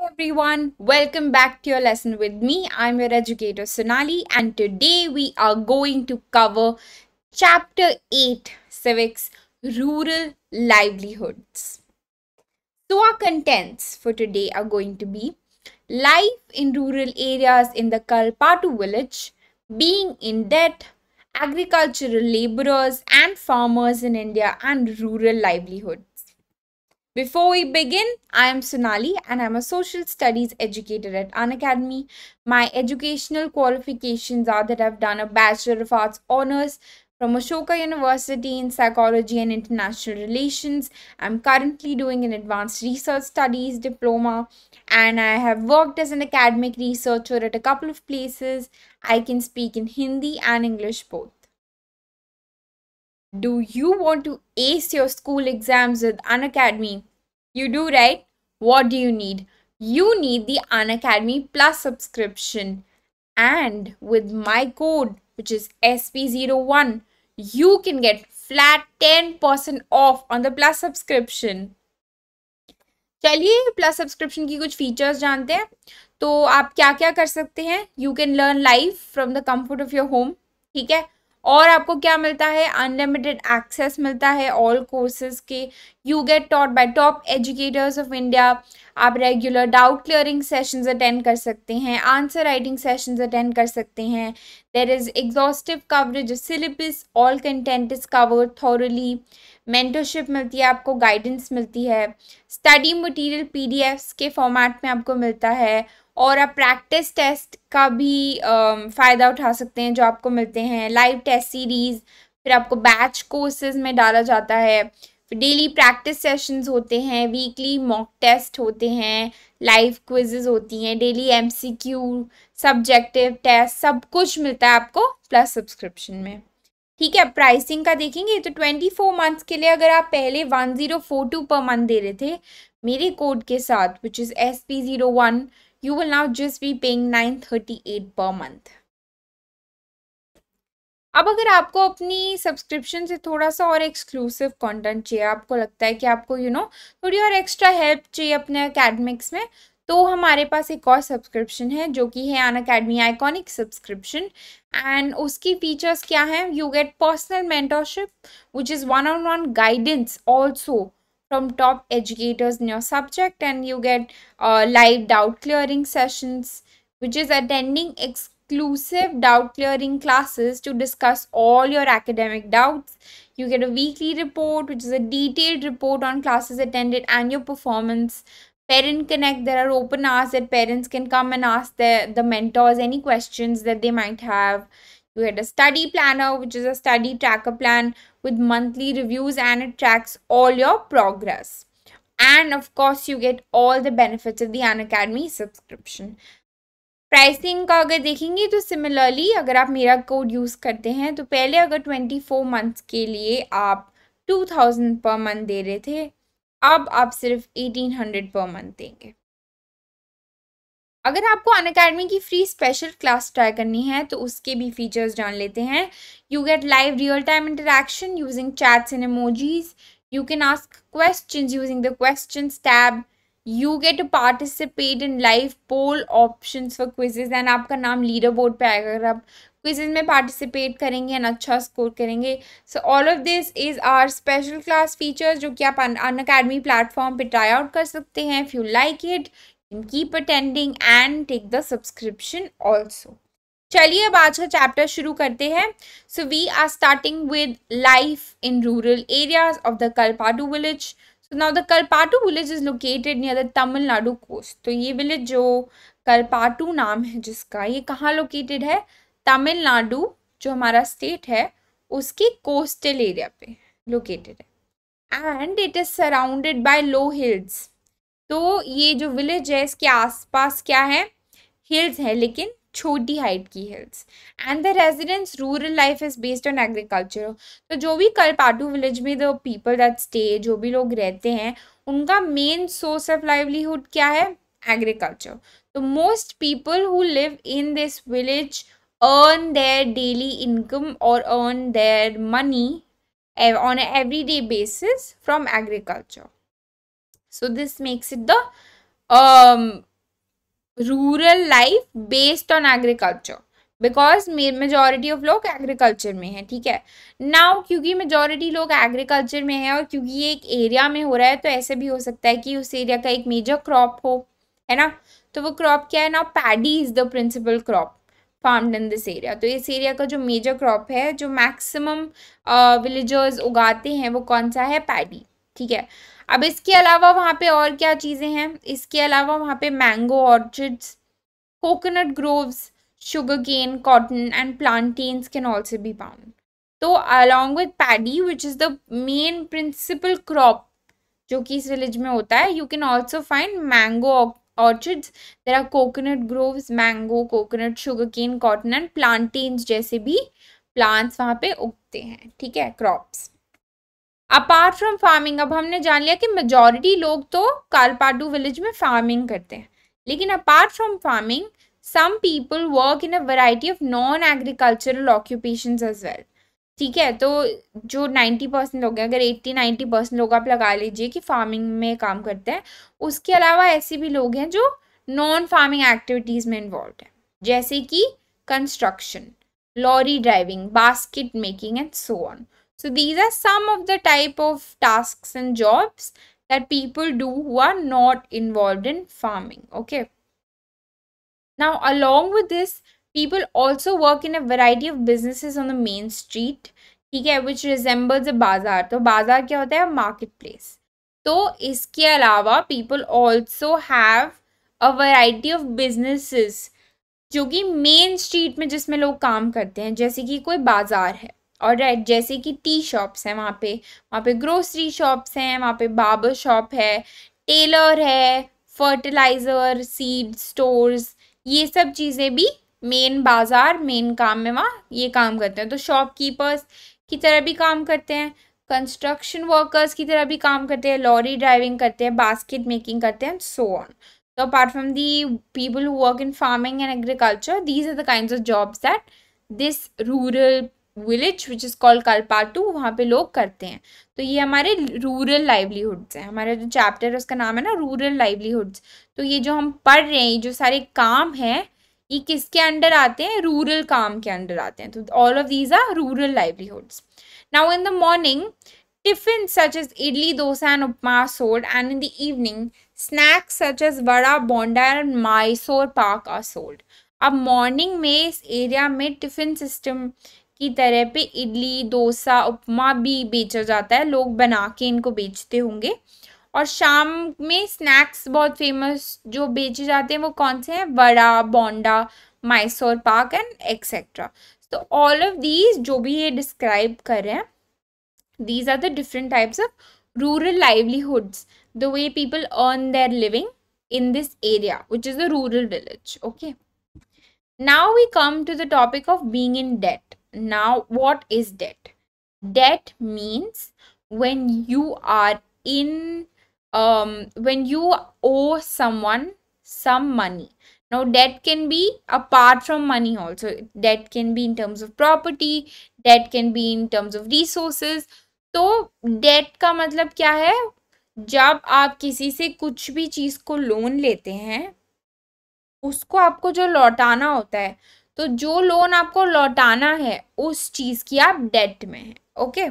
Hello everyone, welcome back to your lesson with me. I'm your educator Sonali and today we are going to cover chapter 8 civics rural livelihoods. So our contents for today are going to be life in rural areas in the Kalpatu village, being in debt, agricultural laborers and farmers in India and rural livelihood. Before we begin, I am Sunali and I'm a social studies educator at An Academy. My educational qualifications are that I've done a Bachelor of Arts Honours from Ashoka University in Psychology and International Relations. I'm currently doing an Advanced Research Studies diploma and I have worked as an academic researcher at a couple of places. I can speak in Hindi and English both. Do you want to ace your school exams with An Academy? You do, right? What do you need? You need the Unacademy Plus subscription. And with my code, which is SP01, you can get flat 10% off on the Plus subscription. चलिए Plus subscription की कुछ features जानते हैं तो आप क्या क्या कर सकते हैं you can learn live from the comfort of your home ठीक है और आपको क्या मिलता है अनलिमिटेड एक्सेस मिलता है ऑल कोर्सेज के you get taught by top educators of India आप regular doubt clearing sessions attend कर सकते हैं आंसर राइटिंग सेशंस अटेंड कर सकते हैं there is exhaustive coverage syllabus all content is covered thoroughly mentorship मिलती है आपको गाइडेंस मिलती है स्टडी मटेरियल पीडीएफ्स के फॉर्मेट में आपको मिलता है और आप प्रैक्टिस टेस्ट का भी फ़ायदा उठा सकते हैं जो आपको मिलते हैं लाइव टेस्ट सीरीज़ फिर आपको बैच कोर्सेज में डाला जाता है डेली प्रैक्टिस सेशंस होते हैं वीकली मॉक टेस्ट होते हैं लाइव क्विजेज होती हैं डेली एमसीक्यू सब्जेक्टिव टेस्ट सब कुछ मिलता है आपको प्लस सब्सक्रिप्शन में ठीक है प्राइसिंग का देखेंगे तो ट्वेंटी फोर मंथ्स के लिए अगर आप पहले one zero four two per month दे रहे थे मेरे कोड के साथ which is S P zero one you will now just be paying 938 per month अब अगर आपको अपनी सब्सक्रिप्शन से थोड़ा सा और एक्सक्लूसिव कंटेंट चाहिए आपको लगता है कि आपको यू you नो know, थोड़ी और एक्स्ट्रा हेल्प चाहिए अपने अकेडमिक्स में तो हमारे पास एक और सब्सक्रिप्शन है जो कि है Unacademy iconic subscription and उसकी फीचर्स क्या हैं you get personal mentorship which is one on one guidance also from top educators in your subject and you get uh, live doubt clearing sessions which is attending exclusive doubt clearing classes to discuss all your academic doubts you get a weekly report which is a detailed report on classes attended and your performance parent connect there are open hours that parents can come and ask their the mentors any questions that they might have we had a study planner, which is a study tracker plan with monthly reviews and it tracks all your progress. And of course, you get all the benefits of the An Academy subscription. Pricing का अगर देखेंगे तो similarly अगर आप मेरा code use करते हैं तो पहले अगर ट्वेंटी फोर मंथ्स के लिए आप टू थाउजेंड पर मंथ दे रहे थे अब आप सिर्फ एटीन हंड्रेड पर मंथ देंगे अगर आपको अन अकेडमी की फ्री स्पेशल क्लास ट्राई करनी है तो उसके भी फीचर्स जान लेते हैं you get live real time interaction using chats and emojis you can ask question using the question tab you get participate in live poll option for quizzes and आपका नाम लीडर बोर्ड पर आएगा अगर आप quizzes में participate करेंगे and अच्छा score करेंगे so all of this is our special class features जो कि आप अन अकेडमी प्लेटफॉर्म पर ट्राई आउट कर सकते हैं if you like it and keep attending and take the subscription also. चलिए अब आज का चैप्टर शुरू करते हैं so we are starting with life in rural areas of the Kalpattu village so now the Kalpattu village is located near the Tamil Nadu coast तो ये village जो कलपाटू नाम है जिसका ये कहाँ लोकेटेड है तमिलनाडु जो हमारा स्टेट है उसके कोस्टल एरिया पे लोकेटेड है and it is surrounded by low hills तो ये जो विलेज है इसके आसपास क्या है हिल्स है लेकिन छोटी हाइट की hills and the residence rural life is based on agriculture तो जो भी कलपाटू विलेज में द पीपल दैट स्टे जो भी लोग रहते हैं उनका मेन सोर्स ऑफ लाइवलीहुड क्या है एग्रीकल्चर तो most people who live in this village earn their daily income और earn their money on every day basis from agriculture So this makes it the um, rural life based on agriculture. Because majority of लोग agriculture में है ठीक है now क्योंकि majority लोग agriculture में है और क्योंकि ये एक एरिया में हो रहा है तो ऐसे भी हो सकता है कि उस एरिया का एक मेजर क्रॉप हो है ना तो वो क्रॉप क्या है ना paddy is the principal crop farm in this area तो इस एरिया का जो मेजर क्रॉप है जो मैक्सिमम विलेजर्स uh, उगाते हैं वो कौन सा है पैडी ठीक है अब इसके अलावा वहाँ पे और क्या चीज़ें हैं इसके अलावा वहाँ पे mango orchards coconut groves sugar cane cotton and plantains can also be found तो along with paddy which is the main principal crop जो कि इस विलेज में होता है you can also find mango orchards there are coconut groves mango coconut sugar cane cotton and plantains जैसे भी प्लांट्स वहाँ पे उगते हैं ठीक है क्रॉप्स अपार्ट फ्रॉम फार्मिंग अब हमने जान लिया कि मेजोरिटी लोग तो कालपाडू विलेज में फार्मिंग करते हैं लेकिन apart from farming some people work in a variety of non agricultural occupation as well ठीक है तो जो नाइन्टी परसेंट लोग हैं अगर एट्टी नाइन्टी परसेंट लोग आप लगा लीजिए कि फार्मिंग में काम करते हैं उसके अलावा ऐसे भी लोग हैं जो नॉन फार्मिंग एक्टिविटीज़ में इन्वॉल्व हैं जैसे कि construction lorry driving basket making and so on So these are some of the type of tasks and jobs that people do who are not involved in farming. Okay. Now, along with this, people also work in a variety of businesses on the main street, okay, which resembles a bazaar. So bazaar kya hota hai? marketplace. So iske alawa, people also have a variety of businesses. Jo main street mein jisme log kaam karte hain, jaise ki koi bazaar hai. और right जैसे कि T shops हैं वहाँ पे वहाँ पे grocery shops हैं वहाँ पे बाबर शॉप है टेलर है फर्टिलाइज़र सीड स्टोर्स ये सब चीज़ें भी मेन बाज़ार मेन काम में वहाँ ये काम करते हैं तो शॉपकीपर्स की तरह भी काम करते हैं कंस्ट्रक्शन वर्कर्स की तरह भी काम करते हैं लॉरी ड्राइविंग करते हैं बास्केट मेकिंग करते हैं सो ऑन तो apart from the people who work in farming and agriculture these are the kind of jobs that this rural village which is called Kalpattu वहाँ पे लोग करते हैं तो ये हमारे रूरल लाइवलीहुड्स हैं हमारा जो चैप्टर है उसका नाम है ना रूरल लाइवलीहुड्स तो ये जो हम पढ़ रहे हैं ये जो सारे काम हैं ये किसके अंडर आते हैं रूरल काम के अंडर आते हैं तो all of these are rural livelihoods now in the morning tiffin such as idli dosa and upma sold and in the evening snacks such as vada bonda and Mysore pak are sold अब मॉर्निंग में इस एरिया में टिफ़िन सिस्टम की तरह पे इडली डोसा उपमा भी बेचा जाता है लोग बना के इनको बेचते होंगे और शाम में स्नैक्स बहुत फेमस जो बेचे जाते हैं वो कौन से हैं वड़ा बोंडा माइसोर पाक एंड एक्सेट्रा तो ऑल ऑफ दीज जो भी ये डिस्क्राइब कर रहे हैं these are the different types of rural livelihoods the way people earn their living in this area which is a rural village okay now we come to the topic of being in debt now what is debt debt means when you are in um when you owe someone some money now debt can be apart from money also debt can be in terms of property debt can be in terms of resources so debt ka matlab kya hai जब आप किसी से कुछ भी चीज को loan लेते हैं उसको आपको जो लौटाना होता है तो जो लोन आपको लौटाना है उस चीज की आप डेट में है okay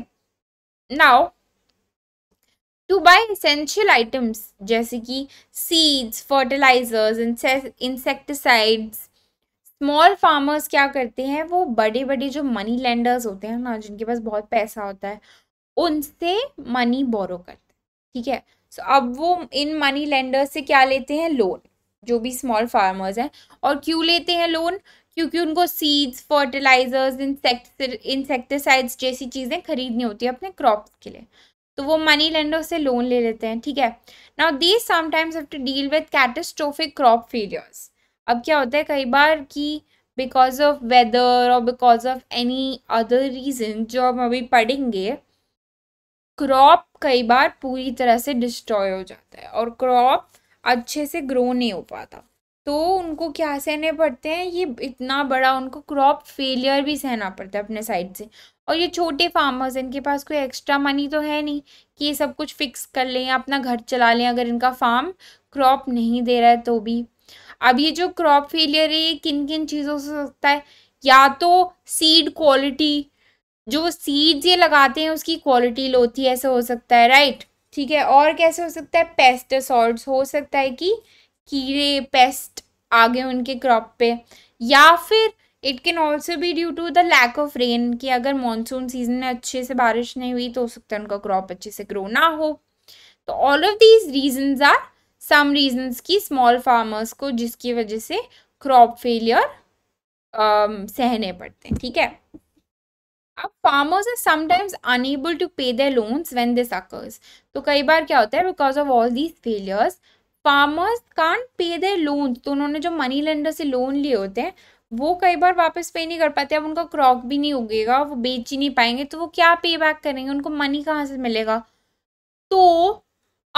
now to buy essential items जैसे कि seeds fertilisers insecticides small farmers क्या करते हैं वो बड़े बड़े जो मनी लेंडर्स होते हैं ना जिनके पास बहुत पैसा होता है उनसे मनी बोरो करते हैं ठीक है सो so, अब वो इन मनी लेंडर्स से क्या लेते हैं लोन जो भी स्मॉल फार्मर्स हैं और क्यों लेते हैं लोन क्योंकि उनको सीड्स फर्टिलाइजर्स इंसेक्ट इंसेक्टिसाइड्स जैसी चीज़ें खरीदनी होती है अपने क्रॉप्स के लिए तो वो मनी लेंडर से लोन ले लेते हैं ठीक है now these sometimes have to deal with catastrophic crop failures अब क्या होता है कई बार कि बिकॉज ऑफ वेदर और because of any other reason जो हम अभी पढ़ेंगे क्रॉप कई बार पूरी तरह से डिस्ट्रॉय हो जाता है और क्रॉप अच्छे से ग्रो नहीं हो पाता तो उनको क्या सहने पड़ते हैं ये इतना बड़ा उनको क्रॉप फेलियर भी सहना पड़ता है अपने साइड से और ये छोटे फार्मर्स इनके पास कोई एक्स्ट्रा मनी तो है नहीं कि ये सब कुछ फिक्स कर लें या अपना घर चला लें अगर इनका फार्म क्रॉप नहीं दे रहा है तो भी अब ये जो क्रॉप फेलियर है ये किन किन चीज़ों से सकता है या तो सीड क्वालिटी जो सीड्स ये लगाते हैं उसकी क्वालिटी लो ऐसा हो सकता है राइट ठीक है और कैसे हो सकता है पेस्टिसाइड्स हो सकता है कि कीड़े पेस्ट आ गए उनके क्रॉप पे या फिर इट कैन ऑल्सो भी due to the lack of rain कि अगर मानसून सीजन में अच्छे से बारिश नहीं हुई तो हो सकता है उनका क्रॉप अच्छे से ग्रो ना हो तो all of these reason are some reasons की स्मॉल फार्मर्स को जिसकी वजह से क्रॉप फेलियर um, सहने पड़ते हैं ठीक है अब farmers are sometimes unable to pay the loans when this occurs तो कई बार क्या होता है because of all these failures farmers can pay the loan तो उन्होंने जो मनी लेंडर से लोन लिए होते हैं वो कई बार वापस पे नहीं कर पाते अब उनका क्रॉक भी नहीं उगेगा वो बेच ही नहीं पाएंगे तो वो क्या पे बैक करेंगे उनको मनी कहाँ से मिलेगा तो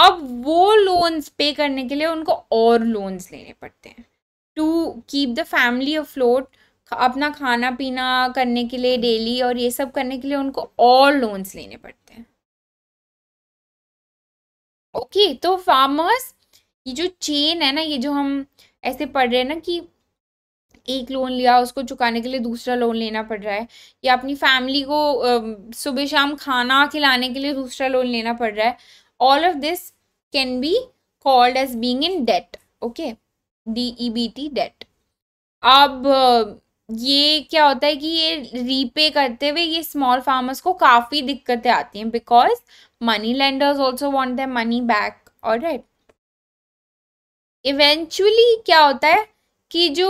अब वो लोन्स पे करने के लिए उनको और लोन्स लेने पड़ते हैं to keep the family float अपना खाना पीना करने के लिए डेली और ये सब करने के लिए उनको और लोन्स लेने पड़ते हैं ओके okay, तो फार्मर्स ये जो चेन है ना ये जो हम ऐसे पढ़ रहे हैं ना कि एक लोन लिया उसको चुकाने के लिए दूसरा लोन लेना पड़ रहा है या अपनी फैमिली को सुबह शाम खाना खिलाने के लिए दूसरा लोन लेना पड़ रहा है all of this can be called as being in debt okay D E B T debt अब ये क्या होता है कि ये रीपे करते हुए ये स्मॉल फार्मर्स को काफ़ी दिक्कतें आती हैं because money lenders also want the money back और राइट इवेंचुअली क्या होता है कि जो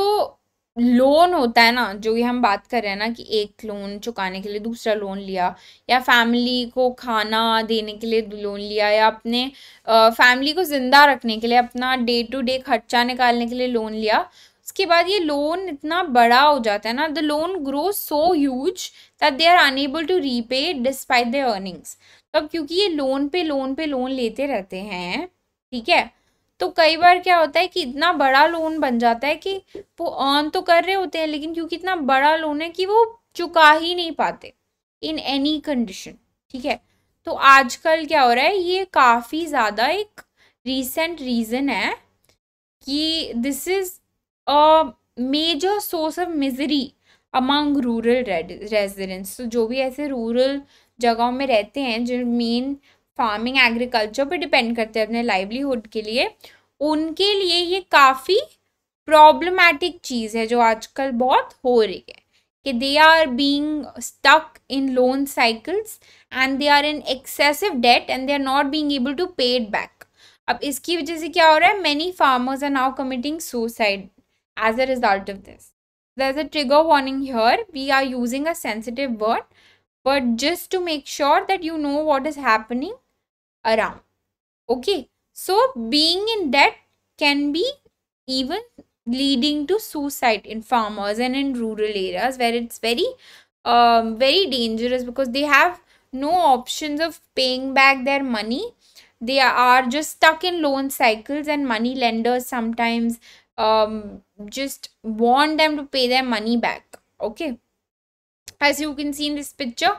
लोन होता है ना जो ये हम बात कर रहे हैं ना कि एक लोन चुकाने के लिए दूसरा लोन लिया या फैमिली को खाना देने के लिए लोन लिया या अपने फैमिली को ज़िंदा रखने के लिए अपना डे टू डे खर्चा निकालने के लिए लोन लिया उसके बाद ये लोन इतना बड़ा हो जाता है ना the loan grow so huge that they are unable to repay despite the earnings तो अब क्योंकि ये लोन पे लोन पे लोन लेते रहते हैं ठीक है तो कई बार क्या होता है कि इतना बड़ा लोन बन जाता है कि वो ऑन तो कर रहे होते हैं लेकिन क्योंकि इतना बड़ा लोन है कि वो चुका ही नहीं पाते इन एनी कंडीशन ठीक है तो आजकल क्या हो रहा है ये काफ़ी ज़्यादा एक रीसेंट रीज़न है कि this is a major source of misery among rural residents तो जो भी ऐसे रूरल जगहों में रहते हैं जो मेन फार्मिंग एग्रीकल्चर पे डिपेंड करते हैं अपने लाइवलीहुड के लिए उनके लिए ये काफ़ी प्रॉब्लमैटिक चीज़ है जो आजकल बहुत हो रही है कि they are being stuck in loan cycles and they are in excessive debt and they are not being able to paid back अब इसकी वजह से क्या हो रहा है many farmers are now committing suicide as a result of this is a trigger warning here we are using a sensitive word but just to make sure that you know what is happening around okay so being in debt can be even leading to suicide in farmers and in rural areas where it's very um, very dangerous because they have no options of paying back their money they are just stuck in loan cycles and money lenders sometimes um, just want them to pay their money back okay as you can see in this picture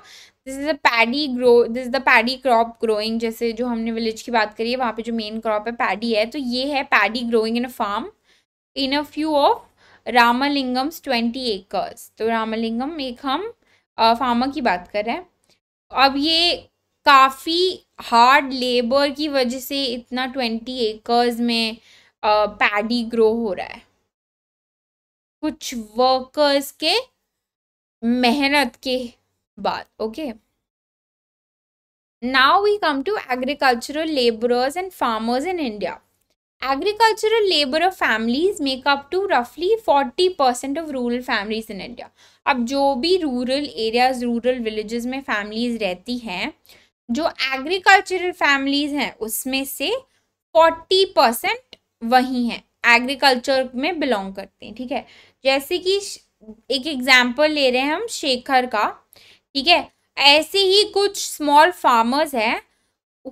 this is a paddy grow this is the paddy crop growing जैसे जो हमने village की बात करी है वहाँ पे जो मेन क्रॉप है पैडी है तो ये है paddy growing in a farm in a few of Ramalingam's twenty acres तो रामालिंगम एक हम फार्मर की बात कर रहे हैं अब ये काफ़ी हार्ड लेबर की वजह से इतना ट्वेंटी एकर्स में पैडी ग्रो हो रहा है कुछ वर्कर्स के मेहनत के बाद okay now we come to agricultural labourers and farmers in India agricultural labour families make up to रफली forty percent of rural families in India अब जो भी रूरल एरियाज रूरल विलेजेस में फैमिलीज रहती हैं जो एग्रीकल्चरल फैमिलीज हैं उसमें से फोर्टी परसेंट वही हैं एग्रीकल्चर में बिलोंग करते हैं ठीक है जैसे कि एक एग्जाम्पल ले रहे हैं हम शेखर का ठीक है ऐसे ही कुछ स्मॉल फार्मर्स हैं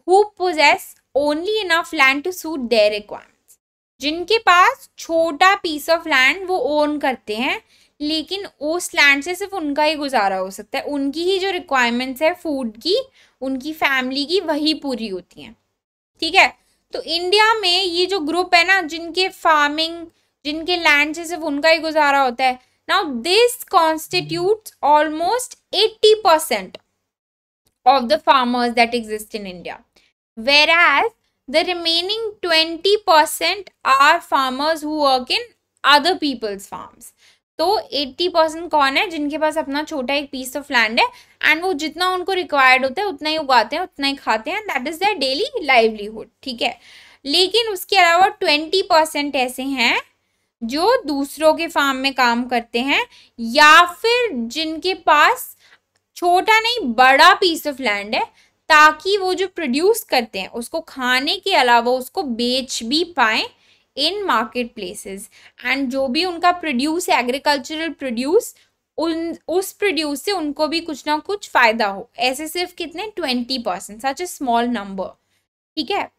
who possess only enough land to suit their requirements जिनके पास छोटा पीस ऑफ लैंड वो ओन करते हैं लेकिन उस लैंड से सिर्फ उनका ही गुजारा हो सकता है उनकी ही जो रिक्वायरमेंट्स है फूड की उनकी फैमिली की वही पूरी होती हैं ठीक है तो इंडिया में ये जो ग्रुप है ना जिनके फार्मिंग जिनके लैंड से सिर्फ उनका ही गुजारा होता है Now this constitutes almost 80% of the farmers that exist in India. Whereas the remaining 20% are farmers who work in other people's farms. तो 80 परसेंट कौन है जिनके पास अपना छोटा एक पीस ऑफ लैंड है एंड वो जितना उनको रिक्वायर्ड होता है उतना ही उगाते हैं उतना ही खाते हैं that is their daily livelihood ठीक है लेकिन उसके अलावा 20 परसेंट ऐसे हैं जो दूसरों के फार्म में काम करते हैं या फिर जिनके पास छोटा नहीं बड़ा पीस ऑफ लैंड है ताकि वो जो प्रोड्यूस करते हैं उसको खाने के अलावा उसको बेच भी पाएँ इन मार्केट प्लेसेस एंड जो भी उनका प्रोड्यूस है एग्रीकल्चरल प्रोड्यूस उन उस प्रोड्यूस से उनको भी कुछ ना कुछ फ़ायदा हो ऐसे सिर्फ कितने twenty percent such a small number ठीक है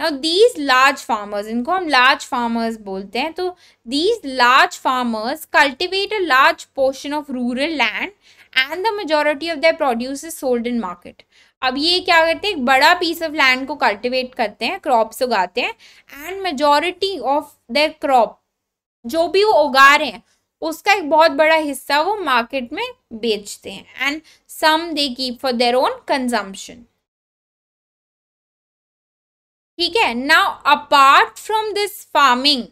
नाउ दीज लार्ज फार्मर्स इनको हम लार्ज फार्मर्स बोलते हैं तो these large farmers cultivate a large portion of rural land and the majority of the produce is sold in market अब ये क्या करते हैं एक बड़ा पीस ऑफ लैंड को कल्टिवेट करते हैं क्रॉप्स उगाते हैं and majority of the crop जो भी वो उगा रहे हैं उसका एक बहुत बड़ा हिस्सा वो मार्केट में बेचते हैं and some they keep for their own consumption ठीक है now apart from this farming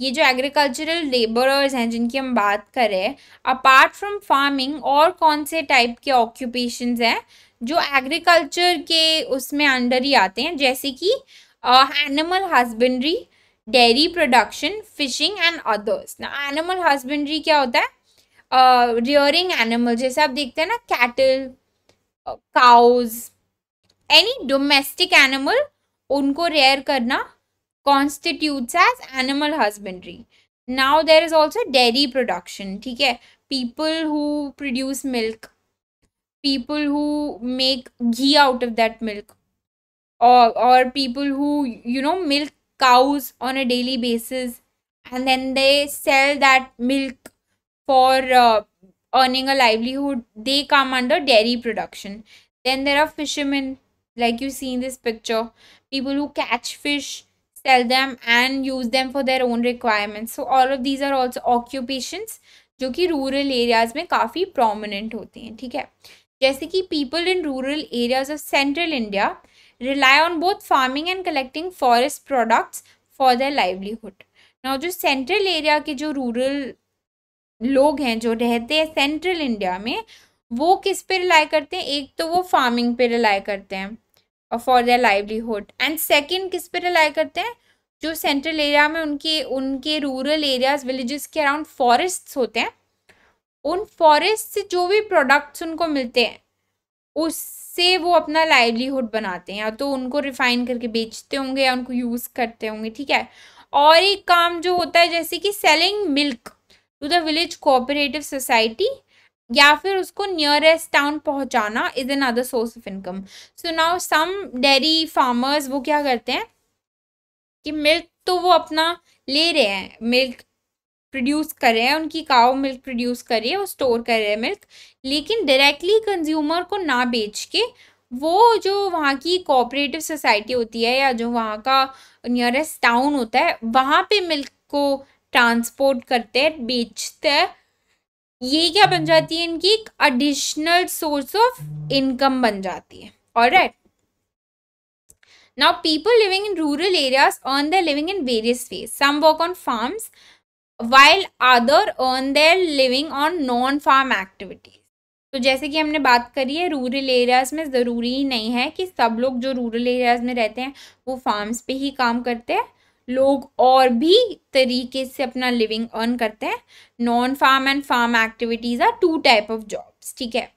ये जो एग्रीकल्चरल लेबरर्स हैं जिनकी हम बात करें अपार्ट फ्रॉम फार्मिंग और कौन से टाइप के ऑक्यूपेशंस हैं जो एग्रीकल्चर के उसमें अंडर ही आते हैं जैसे कि animal husbandry dairy production fishing and others ना एनिमल हस्बेंड्री क्या होता है रियरिंग uh, एनिमल जैसे आप देखते हैं ना cattle cows any domestic animal उनको रेयर करना constitute as animal husbandry now there is also dairy production ठीक है people who produce milk people who make ghee out of that milk और people who you know milk cows on a daily basis and then they sell that milk for earning a livelihood they come under dairy production then there are fisherman like you seen this picture people who catch fish sell them and use them for their own requirements so all of these are also occupations जो कि rural areas में काफ़ी prominent होते हैं ठीक है जैसे कि people in rural areas of central India rely on both farming and collecting forest products for their livelihood ना जो सेंट्रल एरिया के जो रूरल लोग हैं जो रहते हैं सेंट्रल इंडिया में वो किस पे रिलाई करते हैं एक तो वो फार्मिंग पे रिलाई करते हैं for their livelihood and second किस पे रिलाई करते हैं जो सेंट्रल एरिया में उनके उनके रूरल एरियाज विलेजेस के अराउंड फॉरेस्ट होते हैं उन फॉरेस्ट से जो भी प्रोडक्ट्स उनको मिलते हैं उससे वो अपना लाइवलीहुड बनाते हैं या तो उनको रिफाइन करके बेचते होंगे या उनको यूज़ करते होंगे ठीक है और एक काम जो होता है जैसे कि selling milk to the village cooperative society या फिर उसको नियरेस्ट टाउन पहुंचाना is another source of income so now some dairy farmers वो क्या करते हैं कि मिल्क तो वो अपना ले रहे हैं मिल्क प्रोड्यूस कर रहे हैं उनकी काव मिल्क प्रोड्यूस कर रही है वो स्टोर कर रहे हैं मिल्क लेकिन डायरेक्टली कंज्यूमर को ना बेच के वो जो वहाँ की कोऑपरेटिव सोसाइटी होती है या जो वहाँ का नियरेस्ट टाउन होता है वहाँ पे मिल्क को ट्रांसपोर्ट करते हैं बेचते हैं ये क्या बन जाती है इनकी एक एडिशनल सोर्स ऑफ इनकम बन जाती है और right now people living in rural areas earn their living in various way some work on farms while other earn their living on non farm activities तो जैसे कि हमने बात करी है रूरल एरियाज़ में ज़रूरी ही नहीं है कि सब लोग जो रूरल एरियाज़ में रहते हैं वो फार्म्स पे ही काम करते हैं लोग और भी तरीके से अपना लिविंग अर्न करते हैं non farm and farm activities are two type of jobs ठीक है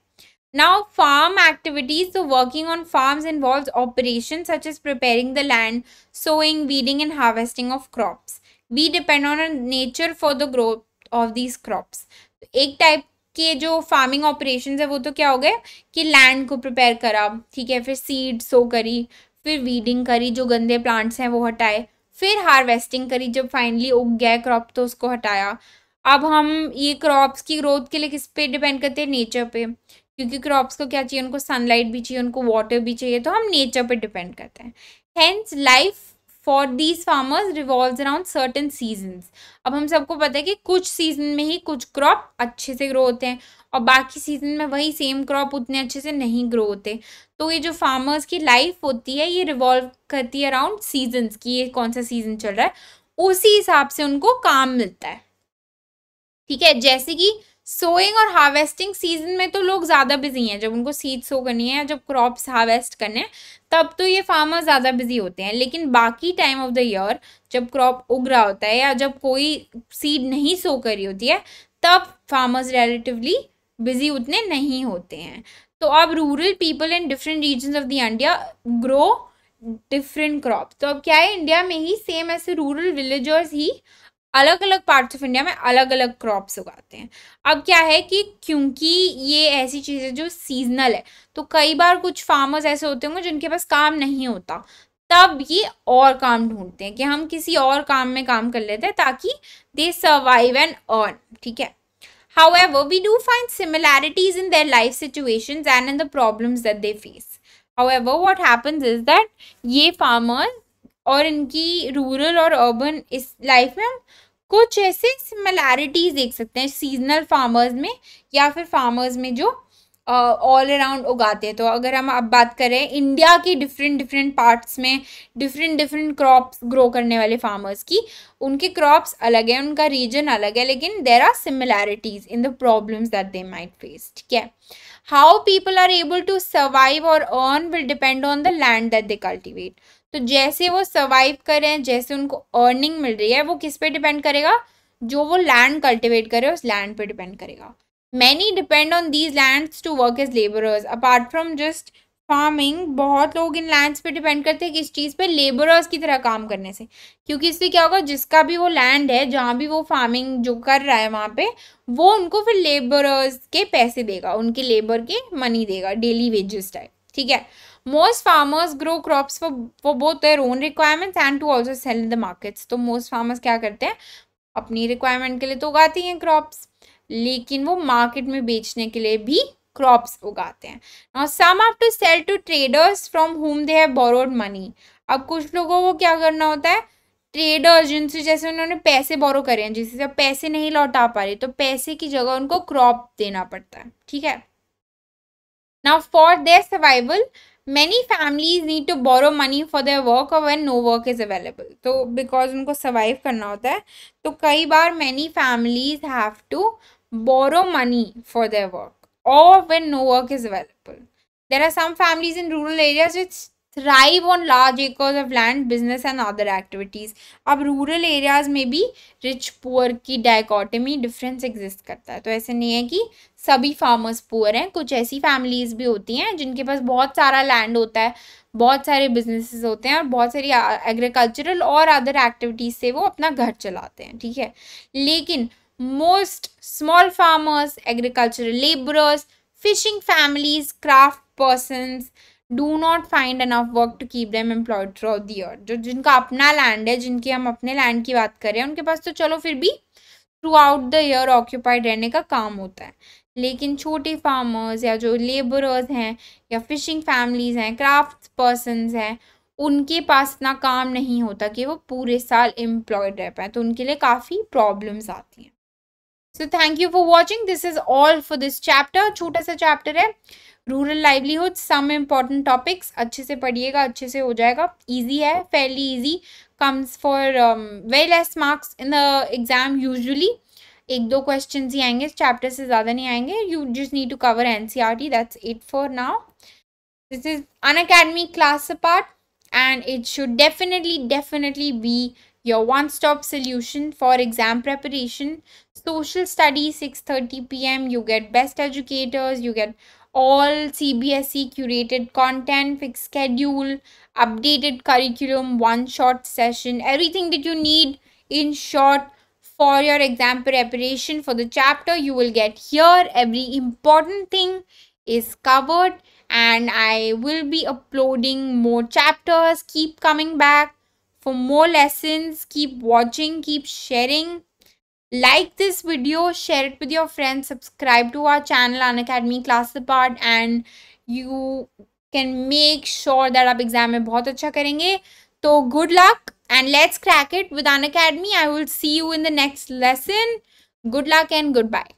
नाउ फार्म एक्टिविटीज तो working on farms involves operation such as preparing the land sowing weeding and harvesting of crops we depend on nature for the growth of these crops एक type के जो farming operation है वो तो क्या हो गए कि लैंड को प्रिपेयर करा ठीक है फिर सीड सो करी फिर वीडिंग करी जो गंदे प्लांट्स हैं वो हटाए फिर हार्वेस्टिंग करी जब फाइनली उग गया क्रॉप तो उसको हटाया अब हम ये क्रॉप्स की ग्रोथ के लिए किस पे डिपेंड करते हैं नेचर पे क्योंकि क्रॉप्स को क्या चाहिए उनको सनलाइट भी चाहिए उनको वाटर भी चाहिए तो हम नेचर पे डिपेंड करते हैं hence life for these farmers revolve around certain seasons अब हम सबको पता है कि कुछ सीजन में ही कुछ क्रॉप अच्छे से ग्रो होते हैं और बाकी सीज़न में वही सेम क्रॉप उतने अच्छे से नहीं ग्रो होते तो ये जो फार्मर्स की लाइफ होती है ये रिवॉल्व करती है अराउंड सीजन्स की ये कौन सा सीज़न चल रहा है उसी हिसाब से उनको काम मिलता है ठीक है जैसे कि सोइंग और हार्वेस्टिंग सीजन में तो लोग ज़्यादा बिजी हैं जब उनको सीड सो करनी है या जब क्रॉप्स हार्वेस्ट करने हैं तब तो ये फार्मर ज़्यादा बिजी होते हैं लेकिन बाकी टाइम ऑफ द ईयर जब क्रॉप उग रहा होता है या जब कोई सीड नहीं सो करी होती है तब फार्मर्स रिलेटिवली बिजी उतने नहीं होते हैं तो अब rural people in different region of the India grow different crop तो अब क्या है इंडिया में ही सेम ऐसे रूरल विलेजर्स ही अलग अलग पार्ट्स ऑफ इंडिया में अलग अलग क्रॉप्स उगाते हैं अब क्या है कि क्योंकि ये ऐसी चीज़ है जो सीजनल है तो कई बार कुछ फार्मर्स ऐसे होते होंगे जिनके पास काम नहीं होता तब ये और काम ढूंढते हैं कि हम किसी और काम में काम कर लेते हैं ताकि दे सर्वाइव एंड अर्न ठीक है However, we do find similarities in their life situations and in the problems that they face. However, what happens is that ये farmer और इनकी rural और urban इस life में हम कुछ ऐसे similarities देख सकते हैं seasonal farmers में या फिर farmers में जो ऑल uh, अराउंड उगाते हैं तो अगर हम अब बात करें इंडिया की डिफरेंट डिफरेंट पार्ट्स में डिफरेंट डिफरेंट क्रॉप्स ग्रो करने वाले फार्मर्स की उनके क्रॉप्स अलग है उनका रीजन अलग है लेकिन there are similarities in the problems that they might face ठीक है how people are able to survive और earn will depend on the land that they cultivate तो जैसे वो सर्वाइव करें जैसे उनको अर्निंग मिल रही है वो किस पे डिपेंड करेगा जो वो लैंड कल्टिवेट करे उस लैंड पे डिपेंड करेगा many depend on these land to work as labourers apart from just farming बहुत लोग इन लैंड्स पे डिपेंड करते हैं किस चीज़ पे लेबरर्स की तरह काम करने से क्योंकि इससे क्या होगा जिसका भी वो लैंड है जहाँ भी वो फार्मिंग जो कर रहा है वहाँ पे वो उनको फिर लेबरर्स के पैसे देगा उनके लेबर के मनी देगा डेली वेजेस टाइप ठीक है most farmers grow crops for both their own requirements and to also sell in the markets तो मोस्ट फार्मर्स क्या करते हैं अपनी रिक्वायरमेंट के लिए तो उगाती हैं क्रॉप्स लेकिन वो मार्केट में बेचने के लिए भी क्रॉप्स उगाते हैं now some have to sell to traders from home they have borrowed money अब कुछ लोगों को क्या करना होता है ट्रेडर्स जिनसे जैसे उन्होंने पैसे बोरो करे हैं जिससे पैसे नहीं लौटा पा रहे तो पैसे की जगह उनको क्रॉप देना पड़ता है ठीक है now for their survival many families need to borrow money for their work और when no work is available तो बिकॉज उनको सर्वाइव करना होता है तो कई बार many families have to borrow money for their work or when no work is available. There are some families in rural areas which thrive on large acres of land, business and other activities. अब rural areas में भी rich poor की dichotomy difference exist करता है तो ऐसे नहीं है कि सभी farmers poor हैं कुछ ऐसी families भी होती हैं जिनके पास बहुत सारा land होता है बहुत सारे businesses होते हैं और बहुत सारी agricultural और other activities से वो अपना घर चलाते हैं ठीक है लेकिन most small farmers, agricultural laborers, fishing families, craft persons do not find enough work to keep them employed throughout the year. जो जिनका अपना लैंड है जिनकी हम अपने लैंड की बात करें उनके पास तो चलो फिर भी throughout the year occupied रहने का काम होता है लेकिन छोटे फार्मर्स या जो लेबरर्स हैं या फिशिंग फैमिलीज हैं क्राफ्ट पर्सनस हैं उनके पास इतना काम नहीं होता कि वो पूरे साल एम्प्लॉयड रह पाए तो उनके लिए काफ़ी प्रॉब्लम्स आती हैं so thank you for watching this is all for this chapter छोटा सा चैप्टर है rural livelihood some important topics अच्छे से पढ़िएगा अच्छे से हो जाएगा ईजी है fairly easy comes for very less marks in the exam usually एक दो क्वेश्चन ही आएंगे चैप्टर से ज़्यादा नहीं आएंगे you just need to cover N C R T that's it for now this is Unacademy class part and it should definitely definitely be your one stop solution for exam preparation social studies 6:30 pm you get best educators you get all CBSE curated content, fixed schedule, updated curriculum, one shot session, everything that you need in short for your exam preparation for the chapter you will get here. Every important thing is covered and I will be uploading more chapters. Keep coming back for more lessons. Keep watching, keep sharing like this video share it with your friends subscribe to our channel an academy class apart and you can make sure that will our exam is bahut acha karenge so good luck and let's crack it with an academy i will see you in the next lesson good luck and goodbye